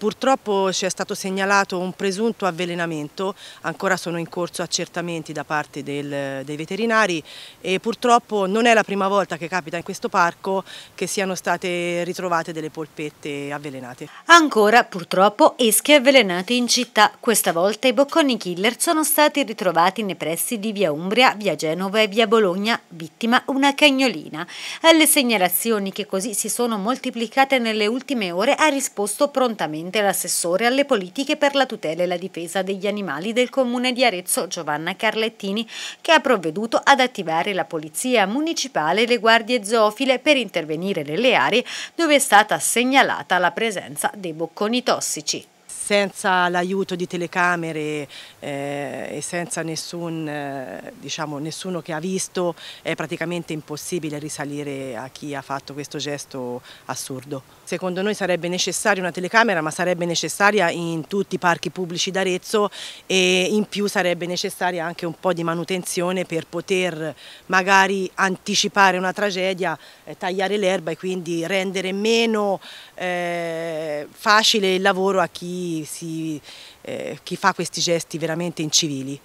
Purtroppo ci è stato segnalato un presunto avvelenamento, ancora sono in corso accertamenti da parte del, dei veterinari e purtroppo non è la prima volta che capita in questo parco che siano state ritrovate delle polpette avvelenate. Ancora purtroppo esche avvelenate in città, questa volta i bocconi killer sono stati ritrovati nei pressi di via Umbria, via Genova e via Bologna, vittima una cagnolina. Alle segnalazioni che così si sono moltiplicate nelle ultime ore ha risposto prontamente presente l'assessore alle politiche per la tutela e la difesa degli animali del comune di Arezzo Giovanna Carlettini che ha provveduto ad attivare la polizia municipale e le guardie zoofile per intervenire nelle aree dove è stata segnalata la presenza dei bocconi tossici senza l'aiuto di telecamere eh, e senza nessun, eh, diciamo, nessuno che ha visto è praticamente impossibile risalire a chi ha fatto questo gesto assurdo. Secondo noi sarebbe necessaria una telecamera ma sarebbe necessaria in tutti i parchi pubblici d'Arezzo e in più sarebbe necessaria anche un po' di manutenzione per poter magari anticipare una tragedia, eh, tagliare l'erba e quindi rendere meno eh, facile il lavoro a chi chi, si, eh, chi fa questi gesti veramente incivili.